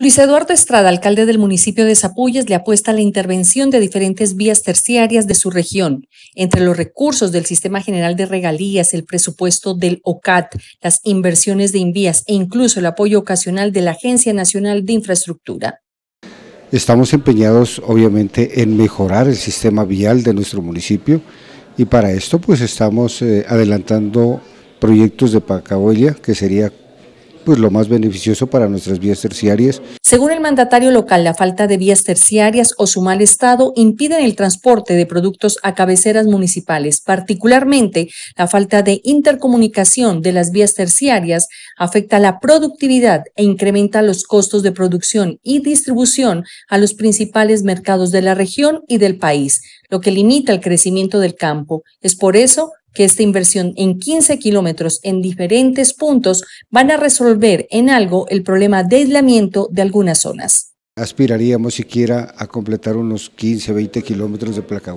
Luis Eduardo Estrada, alcalde del municipio de Zapullas, le apuesta a la intervención de diferentes vías terciarias de su región. Entre los recursos del Sistema General de Regalías, el presupuesto del OCAT, las inversiones de Invías e incluso el apoyo ocasional de la Agencia Nacional de Infraestructura. Estamos empeñados, obviamente, en mejorar el sistema vial de nuestro municipio y para esto, pues estamos eh, adelantando proyectos de Pacaboya, que sería es pues, lo más beneficioso para nuestras vías terciarias. Según el mandatario local, la falta de vías terciarias o su mal estado impiden el transporte de productos a cabeceras municipales, particularmente la falta de intercomunicación de las vías terciarias afecta la productividad e incrementa los costos de producción y distribución a los principales mercados de la región y del país, lo que limita el crecimiento del campo. Es por eso que esta inversión en 15 kilómetros en diferentes puntos van a resolver en algo el problema de aislamiento de algunas zonas. Aspiraríamos siquiera a completar unos 15, 20 kilómetros de placa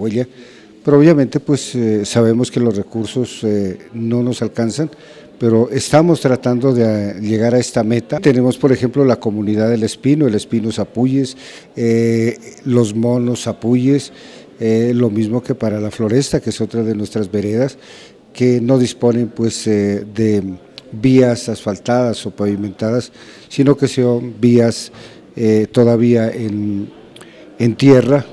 pero obviamente pues eh, sabemos que los recursos eh, no nos alcanzan, pero estamos tratando de eh, llegar a esta meta. Tenemos, por ejemplo, la comunidad del Espino, el Espino Zapuyes, los monos Zapuyes. Eh, lo mismo que para la Floresta, que es otra de nuestras veredas, que no disponen pues eh, de vías asfaltadas o pavimentadas, sino que son vías eh, todavía en tierra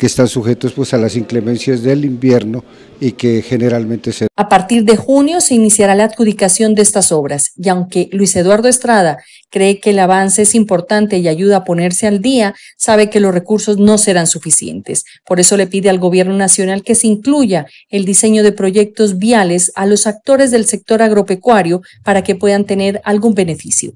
que están sujetos pues, a las inclemencias del invierno y que generalmente se... A partir de junio se iniciará la adjudicación de estas obras y aunque Luis Eduardo Estrada cree que el avance es importante y ayuda a ponerse al día, sabe que los recursos no serán suficientes. Por eso le pide al Gobierno Nacional que se incluya el diseño de proyectos viales a los actores del sector agropecuario para que puedan tener algún beneficio.